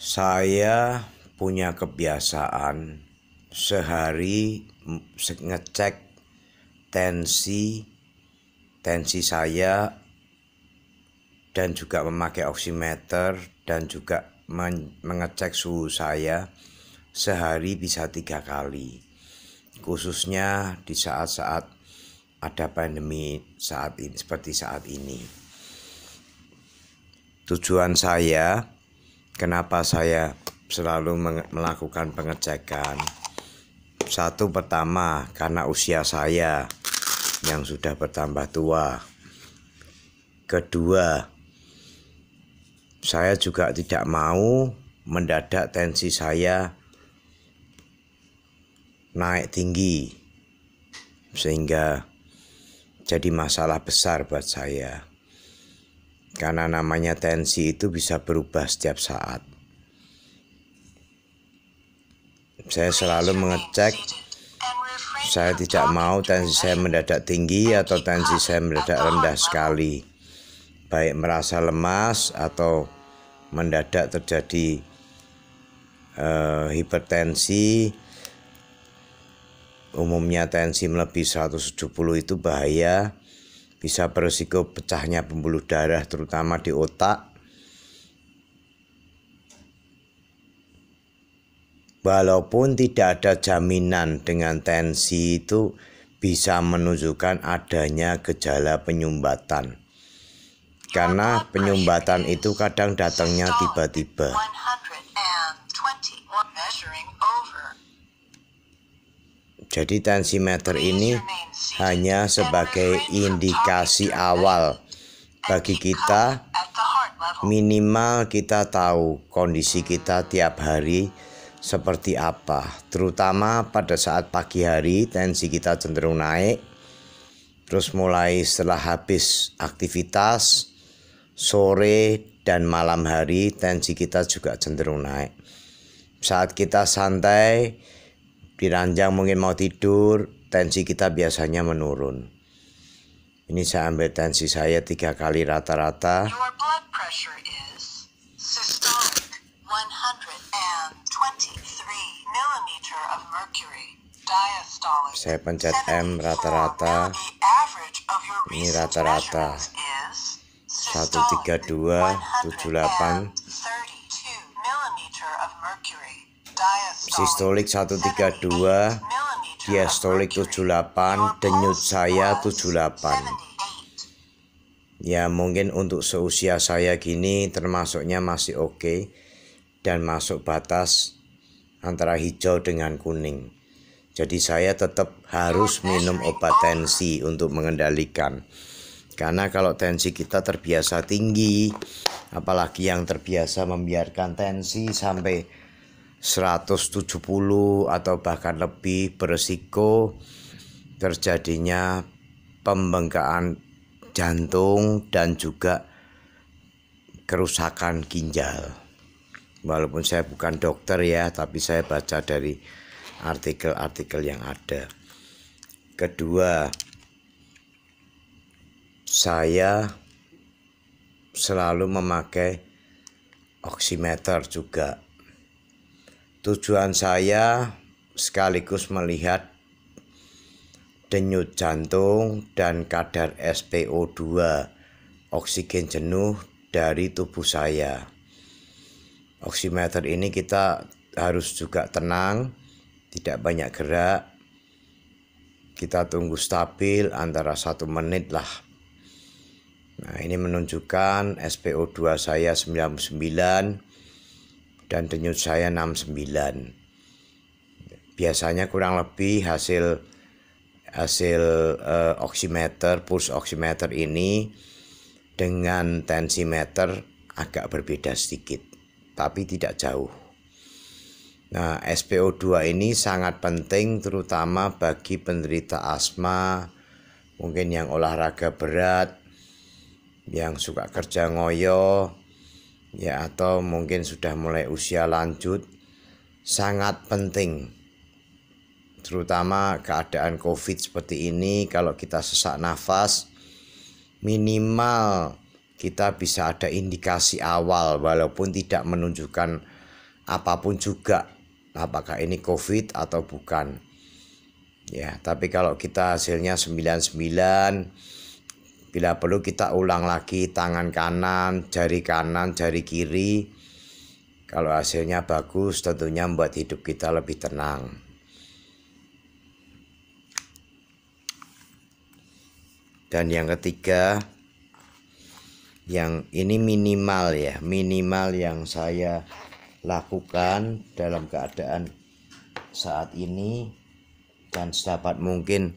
Saya punya kebiasaan sehari ngecek tensi tensi saya dan juga memakai oximeter dan juga mengecek suhu saya sehari bisa tiga kali khususnya di saat-saat ada pandemi saat ini seperti saat ini tujuan saya Kenapa saya selalu melakukan pengecekan? Satu pertama karena usia saya yang sudah bertambah tua. Kedua, saya juga tidak mau mendadak tensi saya naik tinggi sehingga jadi masalah besar buat saya. Karena namanya tensi itu bisa berubah setiap saat. Saya selalu mengecek saya tidak mau tensi saya mendadak tinggi atau tensi saya mendadak rendah sekali. Baik merasa lemas atau mendadak terjadi uh, hipertensi umumnya tensi melebihi 170 itu bahaya bisa berisiko pecahnya pembuluh darah terutama di otak. Walaupun tidak ada jaminan dengan tensi itu bisa menunjukkan adanya gejala penyumbatan. Karena penyumbatan itu kadang datangnya tiba-tiba. Jadi tensimeter ini hanya sebagai indikasi awal bagi kita minimal kita tahu kondisi kita tiap hari seperti apa. Terutama pada saat pagi hari tensi kita cenderung naik. Terus mulai setelah habis aktivitas sore dan malam hari tensi kita juga cenderung naik. Saat kita santai diranjang mungkin mau tidur tensi kita biasanya menurun ini saya ambil tensi saya tiga kali rata-rata saya pencet M rata-rata ini rata-rata 132 78 Sistolik 132, diastolik 78, denyut saya 78. Ya mungkin untuk seusia saya gini termasuknya masih oke okay, dan masuk batas antara hijau dengan kuning. Jadi saya tetap harus minum obat tensi untuk mengendalikan. Karena kalau tensi kita terbiasa tinggi, apalagi yang terbiasa membiarkan tensi sampai 170 atau bahkan lebih beresiko terjadinya pembengkakan jantung dan juga kerusakan ginjal. Walaupun saya bukan dokter ya, tapi saya baca dari artikel-artikel yang ada. Kedua, saya selalu memakai oximeter juga Tujuan saya sekaligus melihat denyut jantung dan kadar SPO2 oksigen jenuh dari tubuh saya. Oximeter ini kita harus juga tenang, tidak banyak gerak. Kita tunggu stabil antara satu menit lah. Nah ini menunjukkan SPO2 saya 99 dan denyut saya 69 biasanya kurang lebih hasil hasil uh, oximeter pulse oximeter ini dengan tensimeter agak berbeda sedikit tapi tidak jauh Nah, SPO2 ini sangat penting terutama bagi penderita asma, mungkin yang olahraga berat, yang suka kerja ngoyo, ya atau mungkin sudah mulai usia lanjut sangat penting terutama keadaan covid seperti ini kalau kita sesak nafas minimal kita bisa ada indikasi awal walaupun tidak menunjukkan apapun juga apakah ini covid atau bukan ya tapi kalau kita hasilnya 99 Bila perlu kita ulang lagi tangan kanan, jari kanan, jari kiri. Kalau hasilnya bagus tentunya membuat hidup kita lebih tenang. dan yang ketiga yang ini minimal ya minimal yang saya lakukan dalam keadaan saat ini dan sedapat mungkin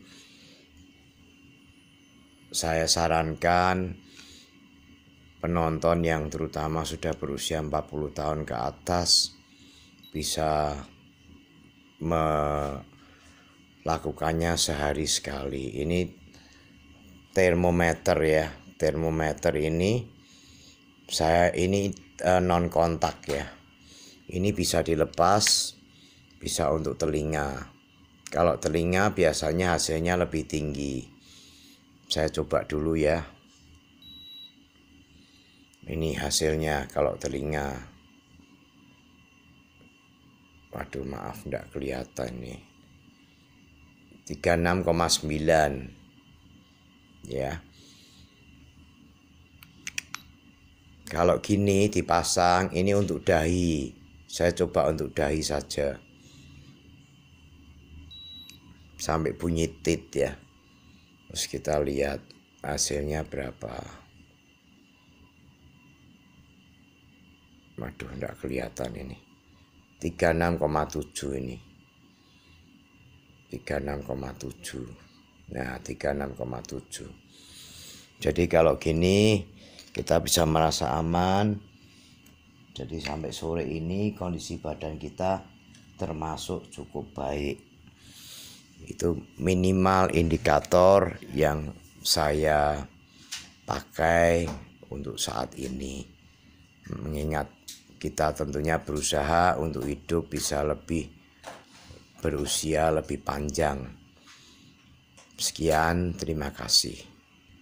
saya sarankan penonton yang terutama sudah berusia 40 tahun ke atas bisa melakukannya sehari sekali. Ini termometer ya. Termometer ini saya ini uh, e, non kontak ya. Ini bisa dilepas bisa untuk telinga. Kalau telinga biasanya hasilnya lebih tinggi saya coba dulu ya ini hasilnya kalau telinga waduh maaf tidak kelihatan nih 36,9 ya kalau gini dipasang ini untuk dahi saya coba untuk dahi saja sampai bunyi tit ya terus kita lihat hasilnya berapa waduh enggak kelihatan ini 36,7 ini 36,7 nah 36,7 jadi kalau gini kita bisa merasa aman jadi sampai sore ini kondisi badan kita termasuk cukup baik itu minimal indikator yang saya pakai untuk saat ini mengingat kita tentunya berusaha untuk hidup bisa lebih berusia lebih panjang sekian terima kasih